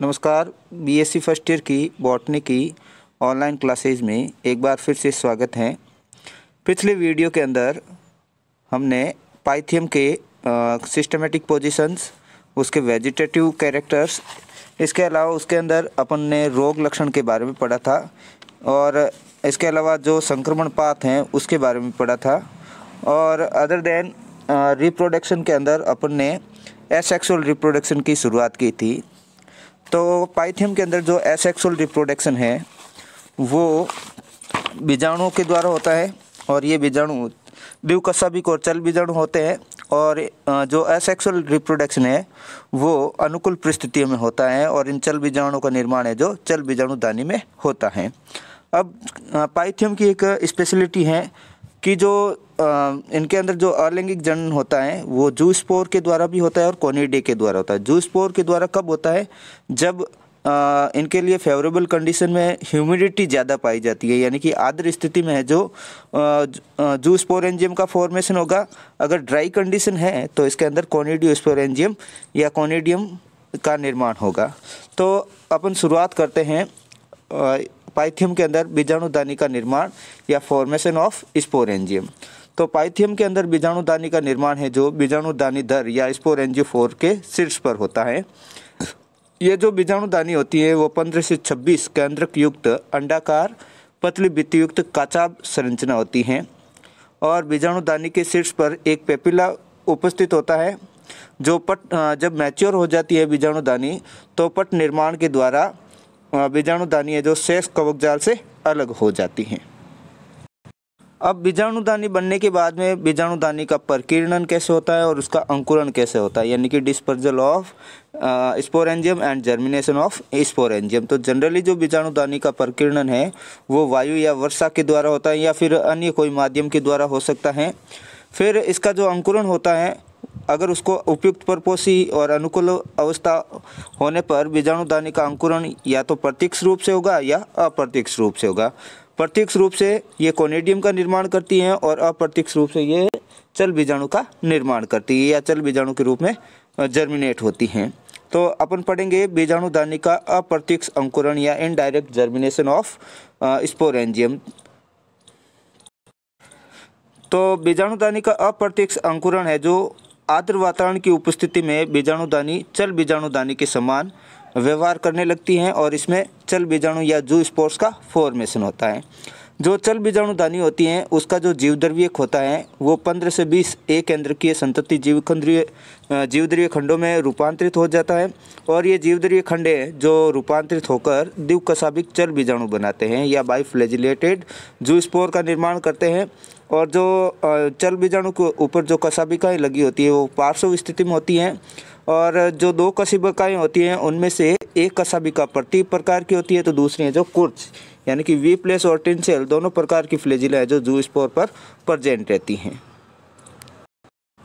नमस्कार BSc first year की botany की ऑनलाइन क्लासेज में एक बार फिर से स्वागत है पिछले वीडियो के अंदर हमने पाइथियम के सिस्टमेटिक पोजीशंस उसके वेजिटेटिव कैरेक्टर्स इसके अलावा उसके अंदर अपन ने रोग लक्षण के बारे में पढ़ा था और इसके अलावा जो संक्रमण पात हैं उसके बारे में पढ़ा था और अदर देन रिप्रोडक्शन के अंदर अपन ने एसेक्सुअल रिप्रोडक्शन की शुरुआत की थी तो पाइथियम के अंदर जो एसेक्सुअल रिप्रोडक्शन है वो बीजाणुओं के द्वारा होता है और ये बीजाणु द्विकसबिक और चल बीजाणु होते हैं और जो असेक्सुअल रिप्रोडक्शन है वो अनुकूल परिस्थितियों में होता है और इन चल बीजाणुओं का निर्माण है जो चल बीजाणु दानी में होता है अब पाइथियम की एक स्पेशलिटी है कि जो इनके अंदर जो अलैंगिक जनन होता है वो जू स्पोर के द्वारा भी होता है और कोनीडे के द्वारा होता है जू स्पोर के द्वारा कब होता है जब आ, इनके लिए फेवरेबल कंडीशन में ह्यूमिडिटी ज़्यादा पाई जाती है यानी कि आर्द्र स्थिति में है जो जू स्पोरेंजियम का फॉर्मेशन होगा अगर ड्राई कंडीशन है तो इसके अंदर कोनिडियो स्पोरेंजियम या कॉनीडियम का निर्माण होगा तो अपन शुरुआत करते हैं पाइथियम के अंदर बीजाणुदानी का निर्माण या फॉर्मेशन ऑफ स्पोरेंजियम तो पाइथियम के अंदर बीजाणुदानी का निर्माण है जो बीजाणुदानी दर या स्पोर फोर के शीर्ष पर होता है ये जो बीजाणुदानी होती है वो 15 से 26 केंद्रक युक्त अंडाकार पतली युक्त काचाब संरचना होती है और बीजाणुदानी के शीर्ष पर एक पेपिला उपस्थित होता है जो पट जब मैच्योर हो जाती है बीजाणुदानी तो पट निर्माण के द्वारा बीजाणुदानी है जो शेष कवक जाल से अलग हो जाती हैं अब बीजाणुदानी बनने के बाद में बीजाणुदानी का प्रकीर्णन कैसे होता है और उसका अंकुरण कैसे होता है यानी कि dispersal of sporangium and germination of sporangium तो जनरली जो बीजाणुदानी का प्रकीर्णन है वो वायु या वर्षा के द्वारा होता है या फिर अन्य कोई माध्यम के द्वारा हो सकता है फिर इसका जो अंकुरण होता है अगर उसको उपयुक्त परपोषी और अनुकूल अवस्था होने पर बीजाणुदानी का अंकुरण या तो प्रत्यक्ष रूप से होगा या अप्रत्यक्ष रूप से होगा प्रत्यक्ष रूप से ये कोनेडियम का निर्माण करती हैं और अप्रत्यक्ष रूप से ये चल बीजाणु का निर्माण करती है या चल बीजाणु के रूप में जर्मिनेट होती हैं तो अपन पढ़ेंगे बीजाणु दानी का अप्रत्यक्ष अंकुरण या इनडायरेक्ट जर्मिनेशन ऑफ स्पोरेंजियम तो बीजाणु दानी का अप्रत्यक्ष अंकुरण है जो आर्द्र वातावरण की उपस्थिति में बीजाणुदानी चल बीजाणुदानी के समान व्यवहार करने लगती हैं और इसमें चल बीजाणु या जू स्पोर्ट्स का फॉर्मेशन होता है जो चल बीजाणु दानी होती हैं उसका जो जीवद्रव्यक होता है वो 15 से 20 एक केंद्रकीय संतति जीवखंड्रीय जीवद्रव्य खंडों में रूपांतरित हो जाता है और ये जीवद्रव्य खंड जो रूपांतरित होकर द्विकसाबिक चल बीजाणु बनाते हैं या बाइफ्लेजिलेटेड जू स्पोर का निर्माण करते हैं और जो चल बीजाणु के ऊपर जो कसाबिकाएँ लगी होती है वो पार्श्व स्थिति में होती हैं और जो दो कसीबिकाएँ होती हैं उनमें से एक कसाबिका प्रतीक प्रकार की होती है तो दूसरी है जो कुर्च यानी कि वी प्लेस और टिनसेल दोनों प्रकार की फ्लेजिला है जो जू स्पोर पर प्रजेंट रहती हैं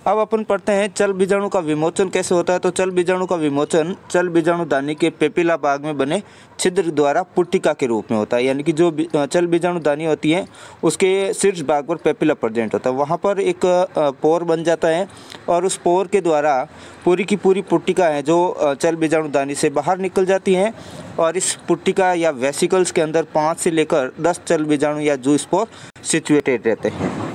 अब अपन पढ़ते हैं चल बीजाणु का विमोचन कैसे होता है तो चल बीजाणु का विमोचन चल बीजाणु दानी के पेपिला भाग में बने छिद्र द्वारा पुटिका के रूप में होता है यानी कि जो चल बीजाणु दानी होती है उसके शीर्ष भाग पर पेपिला प्रजेंट होता है वहाँ पर एक पोर बन जाता है और उस पोर के द्वारा पूरी की पूरी पुट्टिका है जो चल बीजाणु दानी से बाहर निकल जाती है और इस पुट्टिका या वेसिकल्स के अंदर पाँच से लेकर दस चल बीजाणु या जू स्पोर सिचुएटेड रहते हैं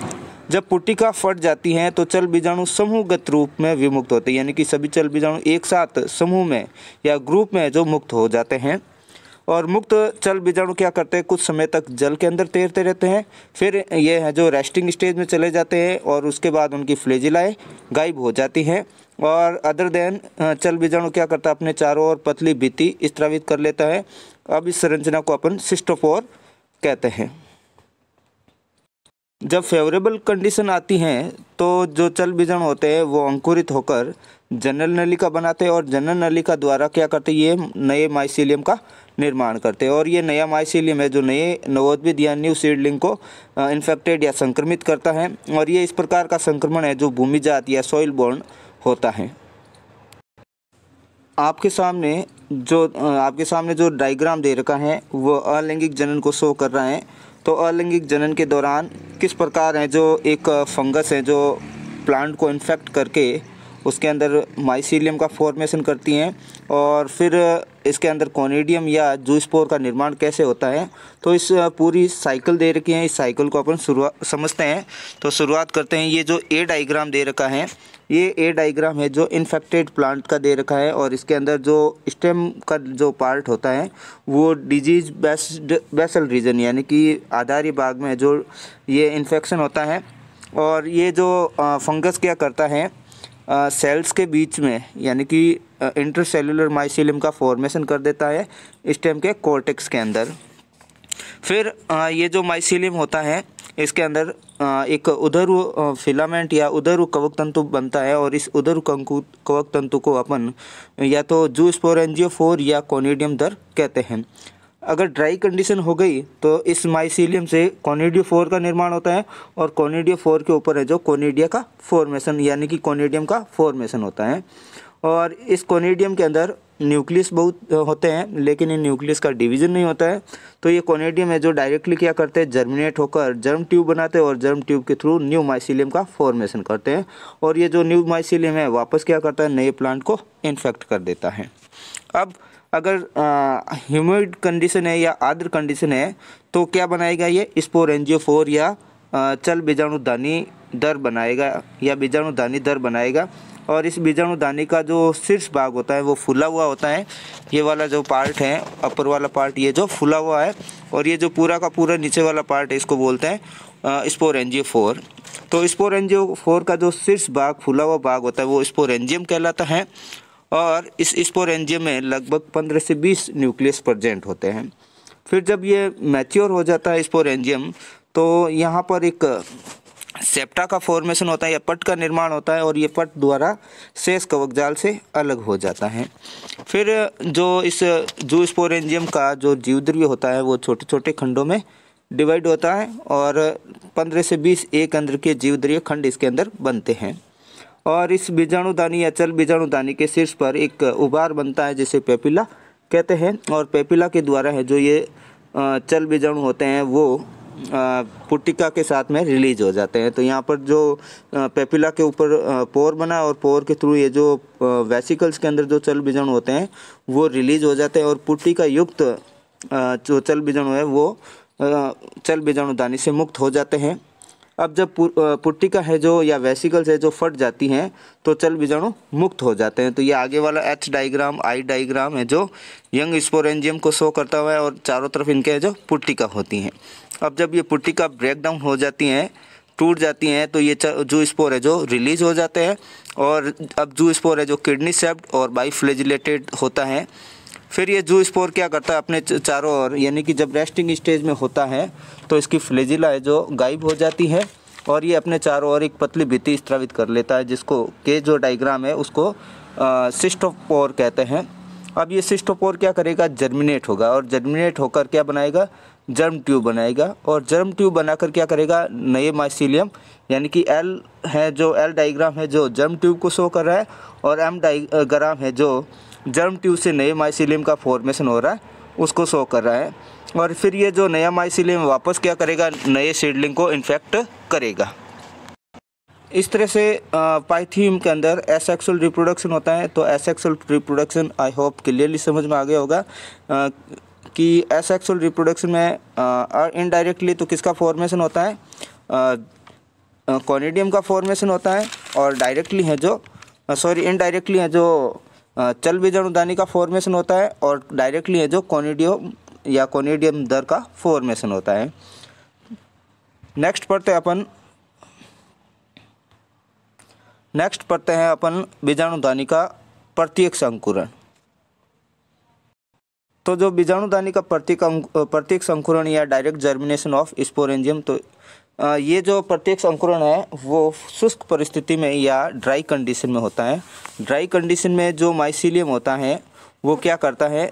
जब पुटिका फट जाती हैं तो चल बीजाणु समूहगत रूप में विमुक्त होते हैं यानी कि सभी चल बीजाणु एक साथ समूह में या ग्रुप में जो मुक्त हो जाते हैं और मुक्त चल बीजाणु क्या करते हैं कुछ समय तक जल के अंदर तैरते रहते हैं फिर ये है जो रेस्टिंग स्टेज में चले जाते हैं और उसके बाद उनकी फ्लेजिलाएँ गायब हो जाती हैं और अदर देन चल बीजाणु क्या करता है अपने चारों ओर पतली भीति स्त्रावित कर लेता है अब इस संरचना को अपन सिस्टोफोर कहते हैं जब फेवरेबल कंडीशन आती हैं तो जो चल बीजन होते हैं वो अंकुरित होकर जनरल नलिका बनाते हैं और जनरल नलिका द्वारा क्या करते हैं ये नए माइसिलियम का निर्माण करते हैं और ये नया माइसिलियम है जो नए नवोद्भिद या न्यू सीडलिंग को इन्फेक्टेड या संक्रमित करता है और ये इस प्रकार का संक्रमण है जो भूमिजात या सॉइल बोर्न होता है आपके सामने जो आपके सामने जो डायग्राम दे रखा है वो अलैंगिक जनन को शो कर रहा है तो अलैंगिक जनन के दौरान किस प्रकार हैं जो एक फंगस है जो प्लांट को इन्फेक्ट करके उसके अंदर माइसीलियम का फॉर्मेशन करती हैं और फिर इसके अंदर कोनिडियम या जूसपोर का निर्माण कैसे होता है तो इस पूरी साइकिल दे रखी है इस साइकिल को अपन शुरुआत समझते हैं तो शुरुआत करते हैं ये जो ए डाइग्राम दे रखा है ये ए डाइग्राम है जो इन्फेक्टेड प्लांट का दे रखा है और इसके अंदर जो स्टेम का जो पार्ट होता है वो डिजीज बेस्ड बेसल रीजन यानी कि आधारी बाग में जो ये इन्फेक्शन होता है और ये जो फंगस क्या करता है सेल्स के बीच में यानी कि इंटरसेलुलर माइसिलियम का फॉर्मेशन कर देता है स्टेम के कोर्टेक्स के अंदर फिर ये जो माइसिलियम होता है इसके अंदर एक उधर फिलामेंट या उधर कवक तंतु बनता है और इस उधर कवक तंतु को अपन या तो जू फोर या कॉनिडियम दर कहते हैं अगर ड्राई कंडीशन हो गई तो इस माइसीलियम से कॉनिडियो फोर का निर्माण होता है और कॉनिडियो फोर के ऊपर है जो कॉनिडिया का फॉर्मेशन यानी कि कॉनिडियम का फॉर्मेशन होता है और इस कॉनिडियम के अंदर न्यूक्लियस बहुत होते हैं लेकिन इन न्यूक्लियस का डिवीजन नहीं होता है तो ये कॉनेडियम है जो डायरेक्टली क्या करते हैं जर्मिनेट होकर जर्म ट्यूब बनाते हैं और जर्म ट्यूब के थ्रू न्यू माइसिलियम का फॉर्मेशन करते हैं और ये जो न्यू माइसिलियम है वापस क्या करता है नए प्लांट को इन्फेक्ट कर देता है अब अगर ह्यूमिड कंडीशन है या आर्द्र कंडीशन है तो क्या बनाएगा ये स्पोर फोर या चल बीजाणुदानी दर बनाएगा या बीजाणुदानी दर बनाएगा और इस बीजाणुदानी का जो शीर्ष भाग होता है वो फूला हुआ होता है ये वाला जो पार्ट है अपर वाला पार्ट ये जो फूला हुआ है और ये जो पूरा का पूरा नीचे वाला पार्ट है इसको बोलते हैं स्पोर एनजियो फोर तो स्पोर एनजियो फोर का जो शीर्ष भाग फूला हुआ भाग होता है वो स्पोरेंजियम कहलाता है और इस स्पोरेंजियम में लगभग पंद्रह से बीस न्यूक्लियस प्रजेंट होते हैं फिर जब ये मैच्योर हो जाता है स्पोरेंजियम तो यहाँ पर एक सेप्टा का फॉर्मेशन होता है या पट का निर्माण होता है और ये पट द्वारा शेष कवक जाल से अलग हो जाता है फिर जो इस जू स्पोरेंजियम का जो जीवद्रव्य होता है वो छोटे छोटे खंडों में डिवाइड होता है और 15 से 20 एक अंदर के जीवद्रीय खंड इसके अंदर बनते हैं और इस बीजाणुदानी या चल बीजाणुदानी के शीर्ष पर एक उभार बनता है जिसे पेपिला कहते हैं और पेपिला के द्वारा है जो ये चल बीजाणु होते हैं वो पुटिका के साथ में रिलीज हो जाते हैं तो यहाँ पर जो पेपिला के ऊपर पोर बना और पोर के थ्रू ये जो वेसिकल्स के अंदर जो चल बीजाणु होते हैं वो रिलीज हो जाते हैं और पुटिका युक्त जो चल बीजाणु है वो चल दानी से मुक्त हो जाते हैं अब जब पुट्टिका है जो या वेसिकल्स है जो फट जाती हैं तो चल बीजाणु मुक्त हो जाते हैं तो ये आगे वाला एच डाइग्राम आई डाइग्राम है जो यंग स्पोरेंजियम को शो करता हुआ है और चारों तरफ इनके है जो पुट्टिका होती हैं अब जब ये पुट्टिका ब्रेक डाउन हो जाती हैं टूट जाती हैं तो ये जू स्पोर है जो रिलीज हो जाते हैं और अब जू स्पोर है जो किडनी सेप्ड और बाई फ्लेजिलेटेड होता है फिर ये जू स्पोर क्या करता है अपने चारों ओर यानी कि जब रेस्टिंग स्टेज में होता है तो इसकी फ्लेजिला है जो गायब हो जाती है और ये अपने चारों ओर एक पतली भीति स्त्रावित कर लेता है जिसको के जो डाइग्राम है उसको सिस्टोपोर कहते हैं अब ये सिस्टोपोर क्या करेगा जर्मिनेट होगा और जर्मिनेट होकर क्या बनाएगा जर्म ट्यूब बनाएगा और जर्म ट्यूब बनाकर क्या करेगा नए माइसिलियम यानी कि एल है जो एल डाइग्राम है जो जर्म ट्यूब को शो कर रहा है और एम डाइग्राम है जो जर्म ट्यूब से नए माइसिलियम का फॉर्मेशन हो रहा है उसको शो कर रहा है और फिर ये जो नया माइसिलियम वापस क्या करेगा नए सीडलिंग को इन्फेक्ट करेगा इस तरह से पाइथीम के अंदर एसेक्सुअल रिप्रोडक्शन होता है तो asexual reproduction I hope clearly समझ में आ गया होगा आ, कि एसेक्सुअल रिप्रोडक्शन में इनडायरेक्टली तो किसका फॉर्मेशन होता है कॉनिडियम का फॉर्मेशन होता है और डायरेक्टली है जो सॉरी इनडायरेक्टली है जो चल बीजाणुदानी का फॉर्मेशन होता है और डायरेक्टली है जो कॉनिडियो या कॉनिडियम दर का फॉर्मेशन होता है नेक्स्ट पढ़ते हैं अपन नेक्स्ट पढ़ते हैं अपन बीजाणुदानी का प्रत्येक संकुरण तो जो बीजाणुदानी का प्रतीक प्रतीक संकुरण या डायरेक्ट जर्मिनेशन ऑफ स्पोरेंजियम तो ये जो प्रत्यक्ष अंकुरण है वो शुष्क परिस्थिति में या ड्राई कंडीशन में होता है ड्राई कंडीशन में जो माइसिलियम होता है वो क्या करता है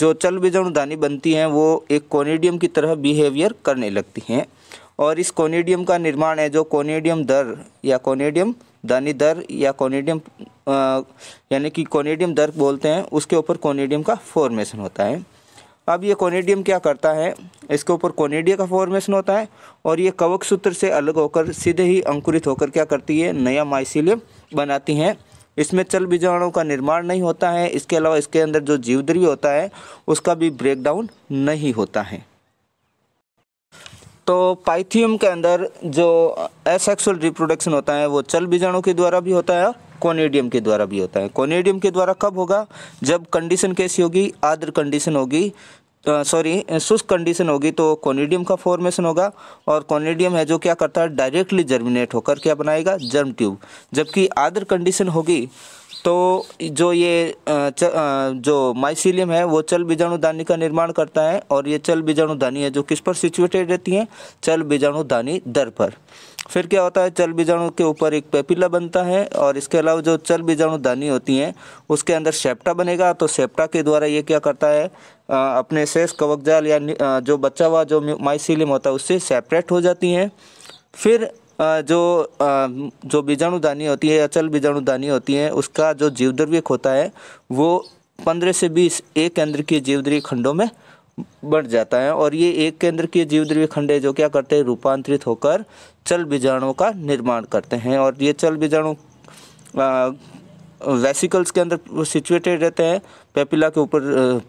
जो चल दानी बनती हैं वो एक कोनेडियम की तरह बिहेवियर करने लगती हैं और इस कोनेडियम का निर्माण है जो कोनेडियम दर या कोनेडियम दानी दर या कोनेडियम यानी कि कोनेडियम दर बोलते हैं उसके ऊपर कोनेडियम का फॉर्मेशन होता है अब ये कोनेडियम क्या करता है इसके ऊपर कोनेडिया का फॉर्मेशन होता है और ये कवक सूत्र से अलग होकर सीधे ही अंकुरित होकर क्या करती है नया माइसिलियम बनाती हैं इसमें चल बीजाणु का निर्माण नहीं होता है इसके अलावा इसके अंदर जो जीवद्रव्य होता है उसका भी ब्रेकडाउन नहीं होता है तो पाइथियम के अंदर जो एसेक्सुअल रिप्रोडक्शन होता है वो चल बीजाणु के द्वारा भी होता है कोनेडियम के द्वारा भी होता है कोनेडियम के द्वारा कब होगा जब कंडीशन कैसी होगी आर्द्र कंडीशन होगी सॉरी शुष्क कंडीशन होगी तो कोनेडियम का फॉर्मेशन होगा और कोनेडियम है जो क्या करता है डायरेक्टली जर्मिनेट होकर क्या बनाएगा जर्म ट्यूब जबकि आर्द्र कंडीशन होगी तो जो ये जो माइसिलियम है वो चल बीजाणु दानी का निर्माण करता है और ये चल बीजाणु दानी है जो किस पर सिचुएटेड रहती है चल बीजाणु दानी दर पर फिर क्या होता है चल बीजाणु के ऊपर एक पेपिला बनता है और इसके अलावा जो चल बीजाणु दानी होती हैं उसके अंदर सेप्टा बनेगा तो सेप्टा के द्वारा ये क्या करता है आ, अपने शेष कवक जाल या जो बच्चा हुआ जो माइसिलियम होता है उससे सेपरेट हो जाती हैं फिर जो जो बीजाणुदानी होती है अचल बीजाणुदानी होती है उसका जो जीवद्रव्यक होता है वो पंद्रह से बीस एक केंद्र के जीवद्रीय खंडों में बढ़ जाता है और ये एक केंद्र के जीवद्रव्य खंड है जो क्या करते हैं रूपांतरित होकर चल बीजाणुओं का निर्माण करते हैं और ये चल बीजाणु वेसिकल्स के अंदर सिचुएटेड रहते हैं पेपिला के ऊपर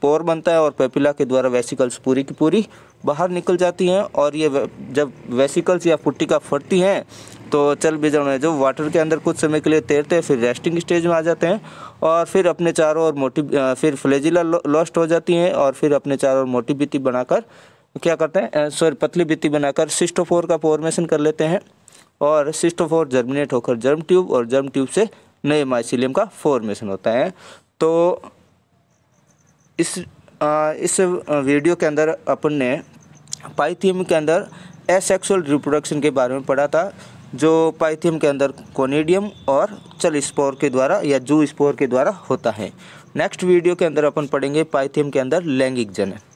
पोर बनता है और पेपिला के द्वारा वेसिकल्स पूरी की पूरी बाहर निकल जाती हैं और ये जब वेसिकल्स या पुट्टिका फटती हैं तो चल बीजाणु जो वाटर के अंदर कुछ समय के लिए तैरते हैं फिर रेस्टिंग स्टेज में आ जाते हैं और फिर अपने चारों और मोटी फिर फ्लेजिला लॉस्ट हो जाती हैं और फिर अपने चारों और मोटी बीती बनाकर क्या करते हैं सॉरी पतली बीती बनाकर सिस्टोफोर का फॉर्मेशन कर लेते हैं और सिस्टोफोर जर्मिनेट होकर जर्म ट्यूब और जर्म ट्यूब से नए माइसिलियम का फॉर्मेशन होता है तो इस आ, इस वीडियो के अंदर अपन ने पाइथियम के अंदर एसेक्सुअल रिप्रोडक्शन के बारे में पढ़ा था जो पाइथियम के अंदर कोनेडियम और चल स्पोर के द्वारा या जू स्पोर के द्वारा होता है नेक्स्ट वीडियो के अंदर अपन पढ़ेंगे पाइथियम के अंदर लैंगिक जनन